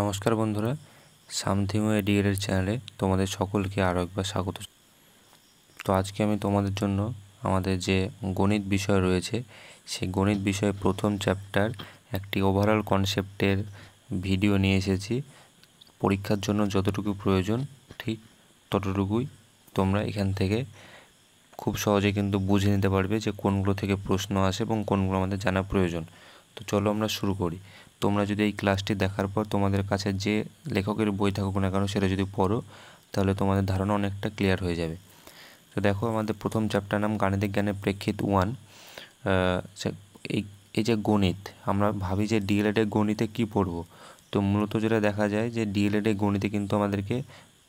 নমস্কার বন্ধুরা সামথিং ও এডিএলের চ্যানেলে তোমাদের সকলকে আরও একবার স্বাগত তো আজকে আমি তোমাদের জন্য আমাদের যে গণিত বিষয় রয়েছে সেই গণিত বিষয়ে প্রথম চ্যাপ্টার একটি ওভারঅল কনসেপ্টের ভিডিও নিয়ে এসেছি পরীক্ষার জন্য যতটুকু প্রয়োজন ঠিক ততটুকুই তোমরা এখান থেকে খুব সহজে কিন্তু বুঝে নিতে পারবে যে কোনগুলো থেকে প্রশ্ন আসে এবং কোনগুলো আমাদের জানা প্রয়োজন তো চলো আমরা শুরু করি তোমরা যদি এই ক্লাসটি দেখার পর তোমাদের কাছে যে লেখকের বই থাকুক না কেন সেটা যদি পড়ো তাহলে তোমাদের ধারণা অনেকটা ক্লিয়ার হয়ে যাবে তো দেখো আমাদের প্রথম চ্যাপ্টার নাম গাণিতিক জ্ঞানের প্রেক্ষিত ওয়ান এই এই যে গণিত আমরা ভাবি যে ডিএলএডে গণিতে কি পড়বো তো মূলত যেটা দেখা যায় যে ডিএলএডে গণিতে কিন্তু আমাদেরকে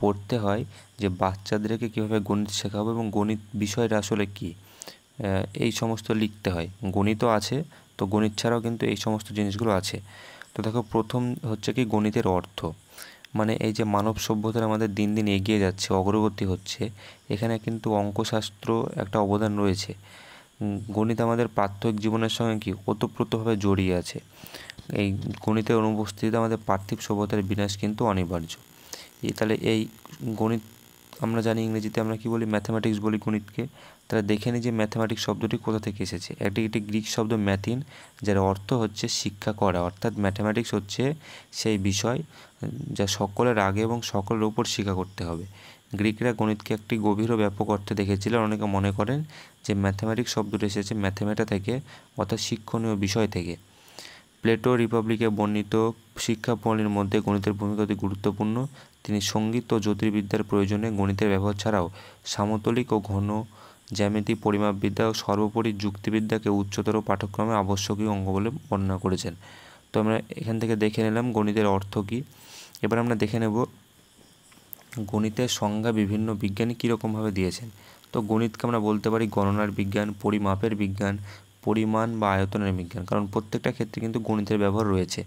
পড়তে হয় যে বাচ্চাদেরকে কীভাবে গণিত শেখাবো এবং গণিত বিষয়টা আসলে কী এই সমস্ত লিখতে হয় গণিতও আছে তো গণিত ছাড়াও কিন্তু এই সমস্ত জিনিসগুলো আছে তো দেখো প্রথম হচ্ছে কি গণিতের অর্থ মানে এই যে মানব সভ্যতার আমাদের দিন দিন এগিয়ে যাচ্ছে অগ্রগতি হচ্ছে এখানে কিন্তু অঙ্কশাস্ত্র একটা অবদান রয়েছে গণিত আমাদের পার্থক্য জীবনের সঙ্গে কি ওতপ্রোতভাবে জড়িয়ে আছে এই গণিতের অনুপস্থিতিতে আমাদের পার্থিব সভ্যতার বিনাশ কিন্তু অনিবার্য তাহলে এই গণিত আমরা জানি ইংরেজিতে আমরা কি বলি ম্যাথামেটিক্স বলি গণিতকে তারা দেখে নিই যে ম্যাথামেটিক্স শব্দটি কোথা থেকে এসেছে একটি একটি গ্রিক শব্দ ম্যাথিন যার অর্থ হচ্ছে শিক্ষা করা অর্থাৎ ম্যাথামেটিক্স হচ্ছে সেই বিষয় যা সকলের আগে এবং সকলের উপর শিক্ষা করতে হবে গ্রিকরা গণিতকে একটি গভীর ও ব্যাপক অর্থে দেখেছিলেন অনেকে মনে করেন যে ম্যাথামেটিক্স শব্দটি এসেছে ম্যাথামেটা থেকে অর্থাৎ শিক্ষণীয় বিষয় থেকে প্লেটো রিপাবলিকে বর্ণিত শিক্ষা প্রণালীর মধ্যে গণিতের ভূমিকা অতি গুরুত্বপূর্ণ তিনি সঙ্গীত ও জ্যোতির্বিদ্যার প্রয়োজনে গণিতের ব্যবহার ছাড়াও সামতলিক ও ঘন জ্যামিতি পরিমাপবিদ্যা ও সর্বোপরি যুক্তিবিদ্যাকে উচ্চতর পাঠ্যক্রমে আবশ্যকীয় অঙ্গ বলে বর্ণনা করেছেন তো আমরা এখান থেকে দেখে নিলাম গণিতের অর্থ কী এবার আমরা দেখে নেব গণিতের সংজ্ঞা বিভিন্ন বিজ্ঞানী কীরকমভাবে দিয়েছেন তো গণিতকে আমরা বলতে পারি গণনার বিজ্ঞান পরিমাপের বিজ্ঞান পরিমাণ বা আয়তনের বিজ্ঞান কারণ প্রত্যেকটা ক্ষেত্রে কিন্তু গণিতের ব্যবহার রয়েছে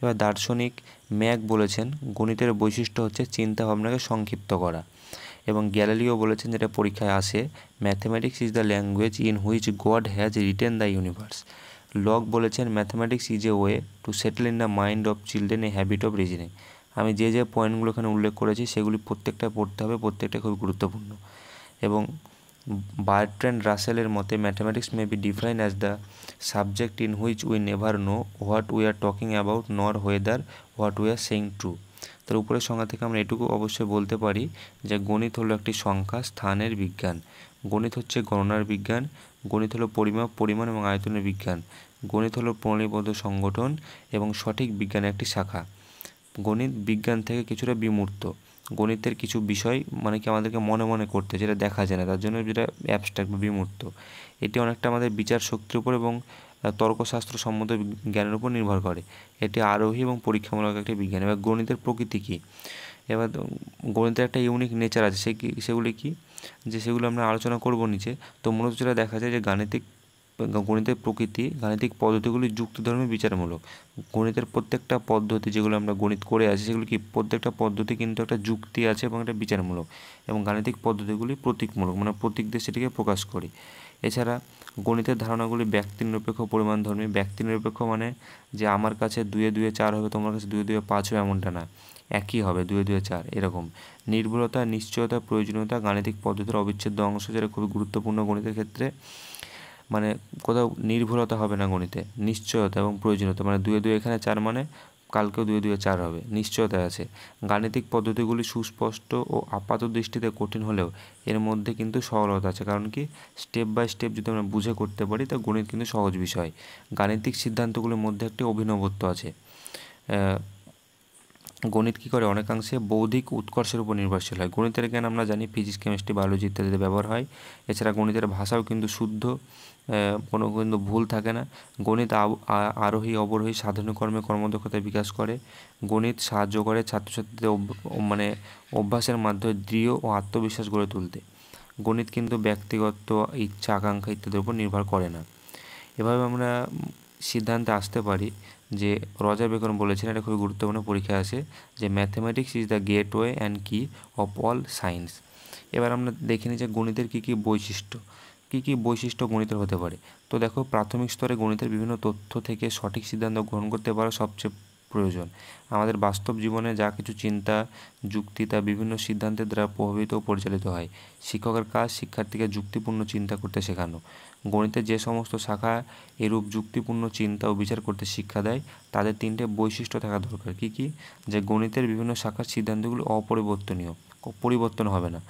এবার দার্শনিক ম্যাক বলেছেন গণিতের বৈশিষ্ট্য হচ্ছে চিন্তা ভাবনাকে সংক্ষিপ্ত করা এবং গ্যালালিও বলেছেন যেটা পরীক্ষায় আসে mathematics is the language in which God has written the universe Locke বলেছেন mathematics is a way to settle in the mind of children a habit of reasoning আমি যে যে পয়েন্টগুলো এখানে উল্লেখ করেছি সেগুলি প্রত্যেকটা পড়তে হবে প্রত্যেকটা খুবই গুরুত্বপূর্ণ এবং বার্ট্রেন্ড রাসেলের মতে mathematics may be define as the subject in which we never know what we are talking about nor whether what we are saying true তার উপরের সংখ্যা থেকে আমরা এটুকু অবশ্যই বলতে পারি যে গণিত হলো একটি সংখ্যা স্থানের বিজ্ঞান গণিত হচ্ছে গণনার বিজ্ঞান গণিত হলো পরিমাপ পরিমাণ এবং আয়তনের বিজ্ঞান গণিত হলো প্রণালীবদ্ধ সংগঠন এবং সঠিক বিজ্ঞানের একটি শাখা গণিত বিজ্ঞান থেকে কিছুটা বিমূর্ত গণিতের কিছু বিষয় মানে কি আমাদেরকে মনে মনে করতে যেটা দেখা যায় না তার জন্য যেটা অ্যাবস্ট্রাক্ট বা বিমূর্ত এটি অনেকটা আমাদের বিচার শক্তির উপর এবং তর্কশাস্ত্র সম্মত জ্ঞানের উপর নির্ভর করে এটি আরোহী এবং পরীক্ষামূলক একটি বিজ্ঞান এবার গণিতের প্রকৃতি কী এবার গণিতের একটা ইউনিক নেচার আছে সে সেগুলি কি যে সেগুলো আমরা আলোচনা করব নিচে তো মূলত যেটা দেখা যায় যে গাণিতিক গণিতের প্রকৃতি গাণিতিক পদ্ধতিগুলি যুক্তিধর্মী বিচারমূলক গণিতের প্রত্যেকটা পদ্ধতি যেগুলো আমরা গণিত করে আসি সেগুলি কি প্রত্যেকটা পদ্ধতি কিন্তু একটা যুক্তি আছে এবং একটা বিচারমূলক এবং গাণিতিক পদ্ধতিগুলি প্রতীকমূলক মানে প্রতীক দিয়ে সেটিকে প্রকাশ করি এছাড়া গণিতের ধারণাগুলি ব্যক্তি নিরপেক্ষ পরিমাণ ধর্মী ব্যক্তি নিরপেক্ষ মানে যে আমার কাছে দুয়ে দুয়ে চার হবে তোমার কাছে দুয়ে দুয়ে পাঁচ হবে এমনটা না একই হবে দুয়ে দুয়ে চার এরকম নির্ভুলতা নিশ্চয়তা প্রয়োজনীয়তা গাণিতিক পদ্ধতির অবিচ্ছেদ্য অংশ যেটা খুবই গুরুত্বপূর্ণ গণিতের ক্ষেত্রে মানে কোথাও নির্ভুলতা হবে না গণিতে নিশ্চয়তা এবং প্রয়োজনীয়তা মানে দুয়ে দুয়ে এখানে চার মানে কালকেও দুয়ে দুয়ে চার হবে নিশ্চয়তা আছে গাণিতিক পদ্ধতিগুলি সুস্পষ্ট ও আপাত দৃষ্টিতে কঠিন হলেও এর মধ্যে কিন্তু সরলতা আছে কারণ কি স্টেপ বাই স্টেপ যদি আমরা বুঝে করতে পারি তা গণিত কিন্তু সহজ বিষয় গাণিতিক সিদ্ধান্তগুলির মধ্যে একটি অভিনবত্ব আছে গণিত কী করে অনেকাংশে বৌদ্ধিক উৎকর্ষের উপর নির্ভরশীল হয় গণিতের জ্ঞান আমরা জানি ফিজিক্স কেমিস্ট্রি বায়োলজি ইত্যাদিতে ব্যবহার হয় এছাড়া গণিতের ভাষাও কিন্তু শুদ্ধ কোনো কিন্তু ভুল থাকে না গণিত আরোহী অবরোহী সাধনকর্মে কর্মদক্ষতা বিকাশ করে গণিত সাহায্য করে ছাত্রছাত্রীদের মানে অভ্যাসের মাধ্যমে দৃঢ় ও আত্মবিশ্বাস গড়ে তুলতে গণিত কিন্তু ব্যক্তিগত ইচ্ছা আকাঙ্ক্ষা ইত্যাদির উপর নির্ভর করে না এভাবে আমরা সিদ্ধান্তে আসতে পারি যে রজার বেকন বলেছেন এটা খুবই গুরুত্বপূর্ণ পরীক্ষা আছে যে mathematics is the gateway and key of all science এবার আমরা দেখে নিই যে গণিতের কী কী বৈশিষ্ট্য কী কী বৈশিষ্ট্য গণিতের হতে পারে তো দেখো প্রাথমিক স্তরে গণিতের বিভিন্ন তথ্য থেকে সঠিক সিদ্ধান্ত গ্রহণ করতে পারা সবচেয়ে প্রয়োজন আমাদের বাস্তব জীবনে যা কিছু চিন্তা যুক্তি তা বিভিন্ন সিদ্ধান্তের দ্বারা প্রভাবিত ও পরিচালিত হয় শিক্ষকের কাজ শিক্ষার্থীকে যুক্তিপূর্ণ চিন্তা করতে শেখানো গণিতে যে সমস্ত শাখা এরূপ যুক্তিপূর্ণ চিন্তা ও বিচার করতে শিক্ষা দেয় তাদের তিনটে বৈশিষ্ট্য থাকা দরকার কি কি যে গণিতের বিভিন্ন শাখার সিদ্ধান্তগুলি অপরিবর্তনীয় পরিবর্তন হবে না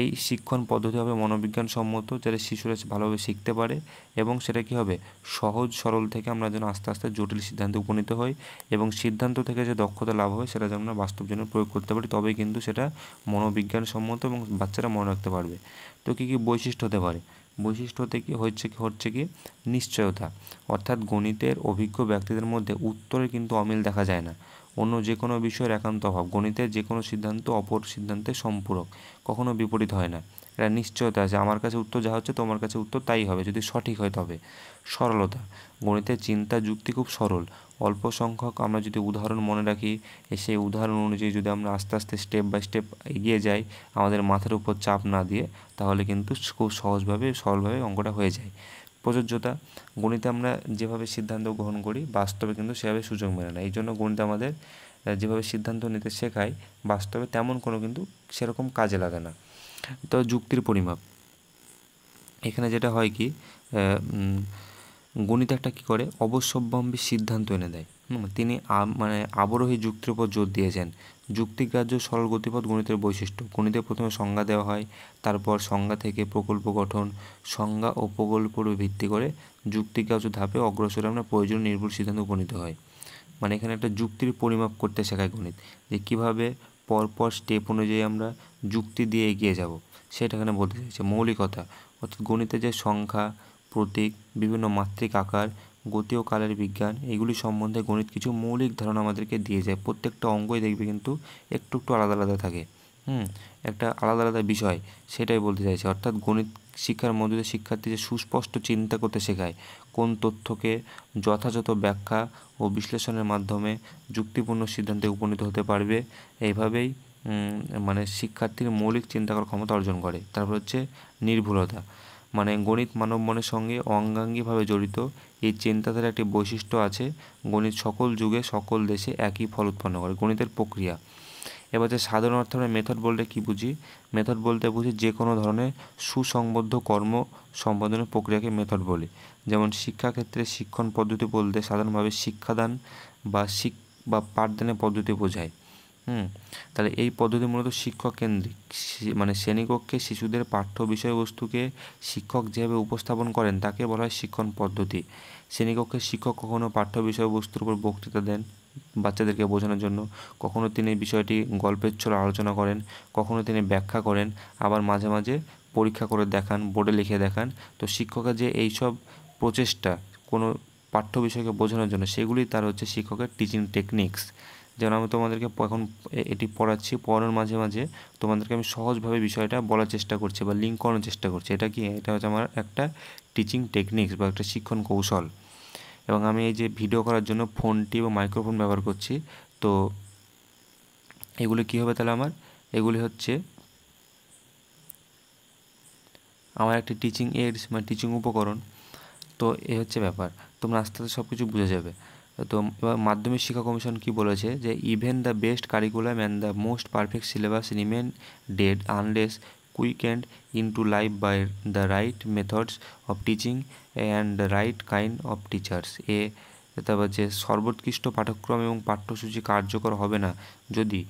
এই শিক্ষণ পদ্ধতি হবে মনোবিজ্ঞান সম্মত যাতে শিশুরা ভালোভাবে শিখতে পারে এবং সেটা কি হবে সহজ সরল থেকে আমরা যেন আস্তে আস্তে জটিল সিদ্ধান্তে উপনীত হই এবং সিদ্ধান্ত থেকে যে দক্ষতা লাভ হবে সেটা যেন আমরা বাস্তব জন্য প্রয়োগ করতে পারি তবেই কিন্তু সেটা মনোবিজ্ঞান সম্মত এবং বাচ্চারা মনে রাখতে পারবে তো কী কী বৈশিষ্ট্য হতে পারে বৈশিষ্ট্য কি হচ্ছে কি হচ্ছে কি নিশ্চয়তা অর্থাৎ গণিতের অভিজ্ঞ ব্যক্তিদের মধ্যে উত্তরে কিন্তু অমিল দেখা যায় না অন্য যে কোনো বিষয়ের একান্ত অভাব গণিতের যে কোনো সিদ্ধান্ত অপর সিদ্ধান্তে সম্পূরক কখনো বিপরীত হয় না এটা নিশ্চয়তা আছে আমার কাছে উত্তর যা হচ্ছে তোমার কাছে উত্তর তাই হবে যদি সঠিক হয় তবে সরলতা গণিতের চিন্তা যুক্তি খুব সরল অল্প সংখ্যক আমরা যদি উদাহরণ মনে রাখি সেই উদাহরণ অনুযায়ী যদি আমরা আস্তে আস্তে স্টেপ বাই স্টেপ এগিয়ে যাই আমাদের মাথার উপর চাপ না দিয়ে তাহলে কিন্তু খুব সহজভাবে সরলভাবে অঙ্কটা হয়ে যায় প্রযোজ্যতা গণিতে আমরা যেভাবে সিদ্ধান্ত গ্রহণ করি বাস্তবে কিন্তু সেভাবে সুযোগ মেলে না এই জন্য গণিত আমাদের যেভাবে সিদ্ধান্ত নিতে শেখায় বাস্তবে তেমন কোনো কিন্তু সেরকম কাজে লাগে না তো যুক্তির পরিমাপ এখানে যেটা হয় কি গণিত একটা কী করে অবশ্যম্ভাবী সিদ্ধান্ত এনে দেয় তিনি মানে আবরোহী যুক্তির উপর জোর দিয়েছেন যুক্তিগ্রাহ্য সরল গতিপথ গণিতের বৈশিষ্ট্য গণিতে প্রথমে সংজ্ঞা দেওয়া হয় তারপর সংজ্ঞা থেকে প্রকল্প গঠন সংজ্ঞা ও প্রকল্পের ভিত্তি করে যুক্তিগ্রাহ্য ধাপে অগ্রসরে আমরা প্রয়োজন নির্ভুল সিদ্ধান্ত উপনীত হয় মানে এখানে একটা যুক্তির পরিমাপ করতে শেখায় গণিত যে কীভাবে পরপর স্টেপ অনুযায়ী আমরা যুক্তি দিয়ে এগিয়ে যাব সেটা এখানে বলতে চাইছে মৌলিকতা অর্থাৎ গণিতে যে সংখ্যা প্রতীক বিভিন্ন মাত্রিক আকার গতি ও কালের বিজ্ঞান এগুলি সম্বন্ধে গণিত কিছু মৌলিক ধারণা আমাদেরকে দিয়ে যায় প্রত্যেকটা অঙ্গই দেখবে কিন্তু একটু একটু আলাদা আলাদা থাকে হুম একটা আলাদা আলাদা বিষয় সেটাই বলতে চাইছি অর্থাৎ গণিত শিক্ষার মধ্যে শিক্ষার্থী যে সুস্পষ্ট চিন্তা করতে শেখায় কোন তথ্যকে যথাযথ ব্যাখ্যা ও বিশ্লেষণের মাধ্যমে যুক্তিপূর্ণ সিদ্ধান্তে উপনীত হতে পারবে এইভাবেই মানে শিক্ষার্থীর মৌলিক চিন্তা করার ক্ষমতা অর্জন করে তারপর হচ্ছে নির্ভুলতা মানে গণিত মানব মনের সঙ্গে অঙ্গাঙ্গিভাবে জড়িত এই চিন্তাধারার একটি বৈশিষ্ট্য আছে গণিত সকল যুগে সকল দেশে একই ফল উৎপন্ন করে গণিতের প্রক্রিয়া এবার যে সাধারণ অর্থে মেথড বলতে কী বুঝি মেথড বলতে বুঝি যে কোনো ধরনের সুসংবদ্ধ কর্ম সম্পাদনের প্রক্রিয়াকে মেথড বলে যেমন শিক্ষাক্ষেত্রে শিক্ষণ পদ্ধতি বলতে সাধারণভাবে শিক্ষাদান বা শিক বা পাঠদানের পদ্ধতি বোঝায় হুম তাহলে এই পদ্ধতি মূলত শিক্ষক কেন্দ্রিক মানে শ্রেণীকক্ষে শিশুদের পাঠ্য বিষয়বস্তুকে শিক্ষক যেভাবে উপস্থাপন করেন তাকে বলা হয় শিক্ষণ পদ্ধতি শ্রেণীকক্ষে শিক্ষক কখনও পাঠ্য বিষয়বস্তুর উপর বক্তৃতা দেন বাচ্চাদেরকে বোঝানোর জন্য কখনও তিনি বিষয়টি গল্পের ছড়া আলোচনা করেন কখনও তিনি ব্যাখ্যা করেন আবার মাঝে মাঝে পরীক্ষা করে দেখান বোর্ডে লিখে দেখান তো শিক্ষকের যে এইসব প্রচেষ্টা কোনো পাঠ্য বিষয়কে বোঝানোর জন্য সেগুলি তার হচ্ছে শিক্ষকের টিচিং টেকনিক্স যেমন আমি তোমাদেরকে এখন এটি পড়াচ্ছি পড়ানোর মাঝে মাঝে তোমাদেরকে আমি সহজভাবে বিষয়টা বলার চেষ্টা করছি বা লিঙ্ক করানোর চেষ্টা করছি এটা কি এটা হচ্ছে আমার একটা টিচিং টেকনিক্স বা একটা শিক্ষণ কৌশল এবং আমি এই যে ভিডিও করার জন্য ফোনটি বা মাইক্রোফোন ব্যবহার করছি তো এগুলি কি হবে তাহলে আমার এগুলি হচ্ছে আমার একটা টিচিং এইডস মানে টিচিং উপকরণ তো এ হচ্ছে ব্যাপার তোমরা আস্তে আস্তে সব কিছু বুঝে যাবে তো মাধ্যমিক শিক্ষা কমিশন কি বলেছে যে even the best curriculum and the most perfect syllabus remain dead unless quicken to life by the right methods of teaching and the right kind of teachers এ তারপর যে সর্বোৎকৃষ্ট পাঠ্যক্রম এবং পাঠ্যসূচি কার্যকর হবে না যদি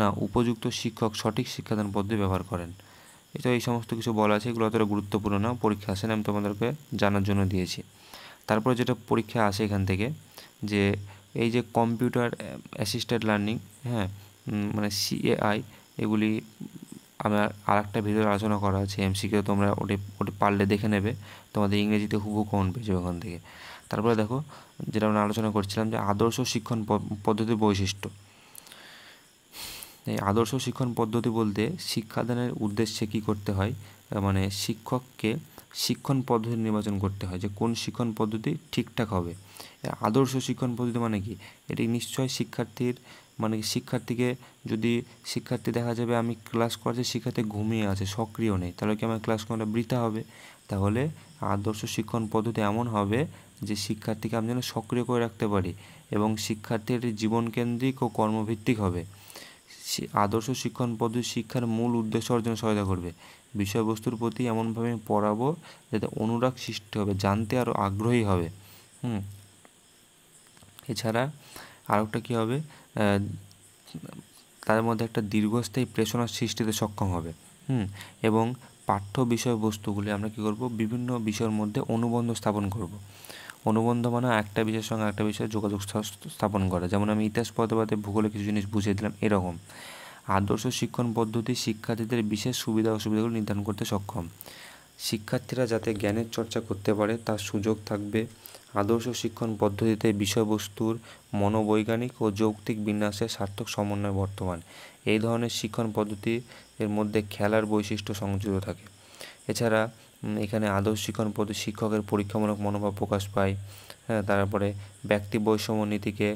না উপযুক্ত শিক্ষক সঠিক শিক্ষাদান পদ্ধতি ব্যবহার করেন এটা এই সমস্ত কিছু বলা আছে এগুলো অতটা গুরুত্বপূর্ণ না পরীক্ষা আসে না আমি তোমাদেরকে জানার জন্য দিয়েছি তারপরে যেটা পরীক্ষা আসে এখান থেকে যে এই যে কম্পিউটার অ্যাসিস্ট্যান্ট লার্নিং হ্যাঁ মানে সিএআই এগুলি আমার আর একটা ভিডিও আলোচনা করা আছে কেউ তোমরা ওটি ওটি পারলে দেখে নেবে তোমাদের ইংরেজিতে হুবু কমন পেয়ে যাবে ওখান থেকে তারপরে দেখো যেটা আমরা আলোচনা করছিলাম যে আদর্শ শিক্ষণ পদ্ধতির বৈশিষ্ট্য এই আদর্শ শিক্ষণ পদ্ধতি বলতে শিক্ষাদানের উদ্দেশ্যে কি করতে হয় মানে শিক্ষককে শিক্ষণ পদ্ধতি নির্বাচন করতে হয় যে কোন শিক্ষণ পদ্ধতি ঠিকঠাক হবে আদর্শ শিক্ষণ পদ্ধতি মানে কি এটি নিশ্চয় শিক্ষার্থীর মানে শিক্ষার্থীকে যদি শিক্ষার্থী দেখা যাবে আমি ক্লাস করছি শিক্ষার্থী ঘুমিয়ে আছে সক্রিয় নেই তাহলে কি আমার ক্লাস করাটা বৃথা হবে তাহলে আদর্শ শিক্ষণ পদ্ধতি এমন হবে যে শিক্ষার্থীকে আমি যেন সক্রিয় করে রাখতে পারি এবং শিক্ষার্থীর জীবনকেন্দ্রিক ও কর্মভিত্তিক হবে আদর্শ শিক্ষণ পদ্ধতি শিক্ষার মূল উদ্দেশ্য অর্জনে সহায়তা করবে বিষয়বস্তুর প্রতি এমনভাবে পড়াবো যাতে অনুরাগ সৃষ্টি হবে জানতে আরও আগ্রহী হবে হুম এছাড়া আরেকটা কী হবে তাদের মধ্যে একটা দীর্ঘস্থায়ী প্রেষণা সৃষ্টিতে সক্ষম হবে হুম এবং পাঠ্য বিষয়বস্তুগুলি আমরা কি করব বিভিন্ন বিষয়ের মধ্যে অনুবন্ধ স্থাপন করব অনুবন্ধ মানে একটা বিষয়ের সঙ্গে একটা বিষয়ে যোগাযোগ স্থাপন করা যেমন আমি ইতিহাস পদপাতে ভূগোলে কিছু জিনিস বুঝিয়ে দিলাম এরকম আদর্শ শিক্ষণ পদ্ধতি শিক্ষার্থীদের বিশেষ সুবিধা অসুবিধাগুলো নির্ধারণ করতে সক্ষম শিক্ষার্থীরা যাতে জ্ঞানের চর্চা করতে পারে তার সুযোগ থাকবে আদর্শ শিক্ষণ পদ্ধতিতে বিষয়বস্তুর মনোবৈজ্ঞানিক ও যৌক্তিক বিন্যাসের সার্থক সমন্বয় বর্তমান এই ধরনের শিক্ষণ পদ্ধতি এর মধ্যে খেলার বৈশিষ্ট্য সংযুক্ত থাকে এছাড়া এখানে আদর্শ শিক্ষণ প্রতি শিক্ষকের পরীক্ষামূলক মনোভাব প্রকাশ পায় হ্যাঁ তারপরে ব্যক্তি বৈষম্য নীতিকে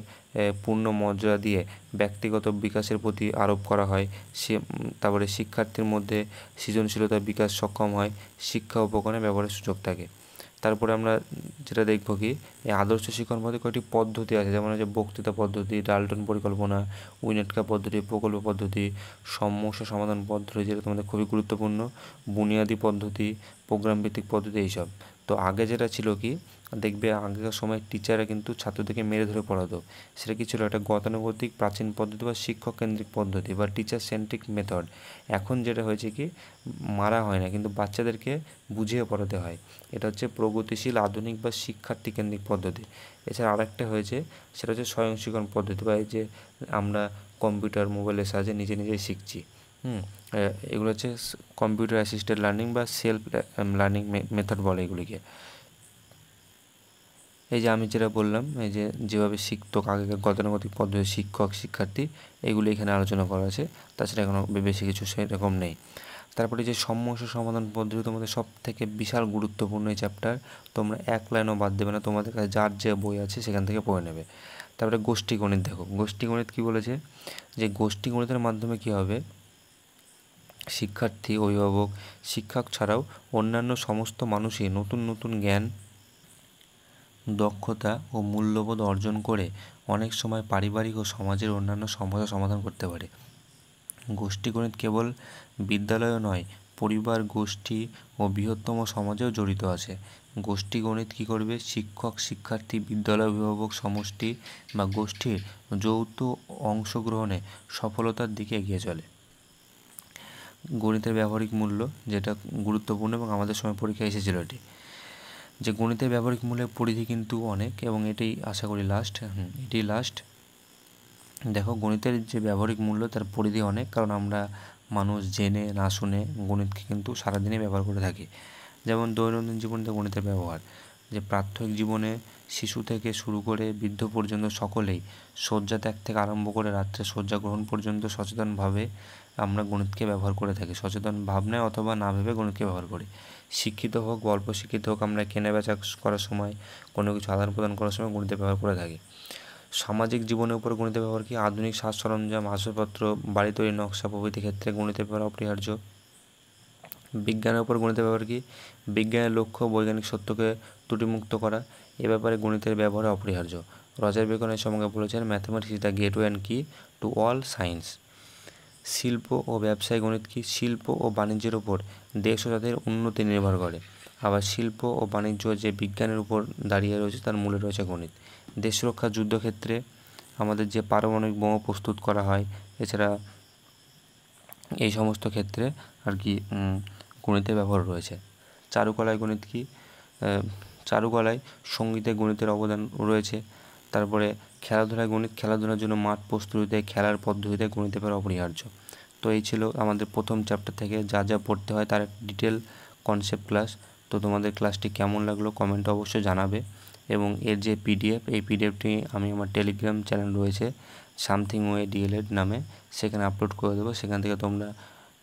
পূর্ণ মর্যাদা দিয়ে ব্যক্তিগত বিকাশের প্রতি আরোপ করা হয় সে তারপরে শিক্ষার্থীর মধ্যে সৃজনশীলতা বিকাশ সক্ষম হয় শিক্ষা উপকরণে ব্যবহারের সুযোগ থাকে তারপরে আমরা যেটা দেখব কি এই আদর্শ শিক্ষণ পদ্ধতি কয়েকটি পদ্ধতি আছে যেমন হচ্ছে বক্তৃতা পদ্ধতি ডালটন পরিকল্পনা উইনেটকা পদ্ধতি প্রকল্প পদ্ধতি সমস্যা সমাধান পদ্ধতি যেটা তোমাদের খুবই গুরুত্বপূর্ণ বুনিয়াদি পদ্ধতি প্রোগ্রাম ভিত্তিক পদ্ধতি এইসব তো আগে যেটা ছিল কি দেখবে আগেকার সময় টিচাররা কিন্তু ছাত্রদেরকে মেরে ধরে পড়াতো সেটা কি ছিল একটা গতানুগতিক প্রাচীন পদ্ধতি বা শিক্ষক কেন্দ্রিক পদ্ধতি বা টিচার সেন্ট্রিক মেথড এখন যেটা হয়েছে কি মারা হয় না কিন্তু বাচ্চাদেরকে বুঝিয়ে পড়াতে হয় এটা হচ্ছে প্রগতিশীল আধুনিক বা শিক্ষার্থী কেন্দ্রিক পদ্ধতি এছাড়া আরেকটা হয়েছে সেটা হচ্ছে স্বয়ংশীকরণ পদ্ধতি বা এই যে আমরা কম্পিউটার মোবাইলের সাহায্যে নিজে নিজেই শিখছি হুম এগুলো হচ্ছে কম্পিউটার অ্যাসিস্টেড লার্নিং বা সেলফ লার্নিং মেথড বলে এগুলিকে এই যে আমি যেটা বললাম এই যে যেভাবে শিক্ষক আগেকার গতানুগতিক পদ্ধতি শিক্ষক শিক্ষার্থী এগুলো এখানে আলোচনা করা আছে তাছাড়া এখনও বেশি কিছু সেরকম নেই তারপরে যে সমস্যা সমাধান পদ্ধতি তোমাদের সব থেকে বিশাল গুরুত্বপূর্ণ এই চ্যাপ্টার তোমরা এক লাইনও বাদ দেবে না তোমাদের কাছে যার যে বই আছে সেখান থেকে পড়ে নেবে তারপরে গোষ্ঠী গণিত দেখো গোষ্ঠী গণিত কী বলেছে যে গোষ্ঠী গণিতের মাধ্যমে কী হবে শিক্ষার্থী অভিভাবক শিক্ষক ছাড়াও অন্যান্য সমস্ত মানুষই নতুন নতুন জ্ঞান দক্ষতা ও মূল্যবোধ অর্জন করে অনেক সময় পারিবারিক ও সমাজের অন্যান্য সমস্যা সমাধান করতে পারে গোষ্ঠীগণিত কেবল বিদ্যালয়ও নয় পরিবার গোষ্ঠী ও বৃহত্তম সমাজেও জড়িত আছে গোষ্ঠী গণিত কী করবে শিক্ষক শিক্ষার্থী বিদ্যালয় অভিভাবক সমষ্টি বা গোষ্ঠীর যৌথ অংশগ্রহণে সফলতার দিকে এগিয়ে চলে গণিতের ব্যবহারিক মূল্য যেটা গুরুত্বপূর্ণ এবং আমাদের সময় পরীক্ষায় এসেছিল এটি যে গণিতের ব্যবহারিক মূল্যের পরিধি কিন্তু অনেক এবং এটাই আশা করি লাস্ট এটি লাস্ট দেখো গণিতের যে ব্যবহারিক মূল্য তার পরিধি অনেক কারণ আমরা মানুষ জেনে না শুনে গণিতকে কিন্তু সারাদিনই ব্যবহার করে থাকি যেমন দৈনন্দিন জীবনে গণিতের ব্যবহার যে প্রাথমিক জীবনে শিশু থেকে শুরু করে বৃদ্ধ পর্যন্ত সকলেই শয্যা ত্যাগ থেকে আরম্ভ করে রাত্রে শয্যা গ্রহণ পর্যন্ত সচেতনভাবে আমরা গণিতকে ব্যবহার করে থাকি সচেতন ভাবনায় অথবা না ভেবে গণিতকে ব্যবহার করি শিক্ষিত হোক অল্প শিক্ষিত হোক আমরা কেনাবেচা করার সময় কোনো কিছু আদান প্রদান করার সময় গণিতে ব্যবহার করে থাকি সামাজিক জীবনের উপর গণিতের ব্যবহার কি আধুনিক সাজ সরঞ্জাম আসবাবপত্র বাড়ি তৈরি নকশা প্রভৃতি ক্ষেত্রে গণিতের ব্যবহার অপরিহার্য বিজ্ঞানের উপর গণিতের ব্যবহার কি বিজ্ঞানের লক্ষ্য বৈজ্ঞানিক সত্যকে ত্রুটিমুক্ত করা এ ব্যাপারে গণিতের ব্যবহার অপরিহার্য রজার এই সঙ্গে বলেছেন mathematics the gateway and key to all science শিল্প ও ব্যবসায় গণিত কি শিল্প ও বাণিজ্যের উপর দেশ ও তাদের উন্নতি নির্ভর করে আবার শিল্প ও বাণিজ্য যে বিজ্ঞানের উপর দাঁড়িয়ে রয়েছে তার মূলে রয়েছে গণিত দেশ রক্ষা যুদ্ধক্ষেত্রে আমাদের যে পারমাণবিক বোমা প্রস্তুত করা হয় এছাড়া এই সমস্ত ক্ষেত্রে আর কি গণিতের ব্যবহার রয়েছে চারুকলায় গণিত কি চারুকলায় সঙ্গীতে গণিতের অবদান রয়েছে তারপরে খেলাধুলায় গণিত খেলাধুলার জন্য মাঠ প্রস্তুতিতে খেলার পদ্ধতিতে গণিত পেপার অপরিহার্য তো এই ছিল আমাদের প্রথম চ্যাপ্টার থেকে যা যা পড়তে হয় তার ডিটেল কনসেপ্ট ক্লাস তো তোমাদের ক্লাসটি কেমন লাগলো কমেন্ট অবশ্যই জানাবে এবং এর যে পিডিএফ এই পিডিএফটি আমি আমার টেলিগ্রাম চ্যানেল রয়েছে সামথিং ওয়ে ডিএলএড নামে সেখানে আপলোড করে দেবো সেখান থেকে তোমরা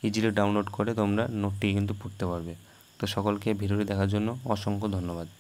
ইজিলি ডাউনলোড করে তোমরা নোটটি কিন্তু পড়তে পারবে তো সকলকে ভিডিওটি দেখার জন্য অসংখ্য ধন্যবাদ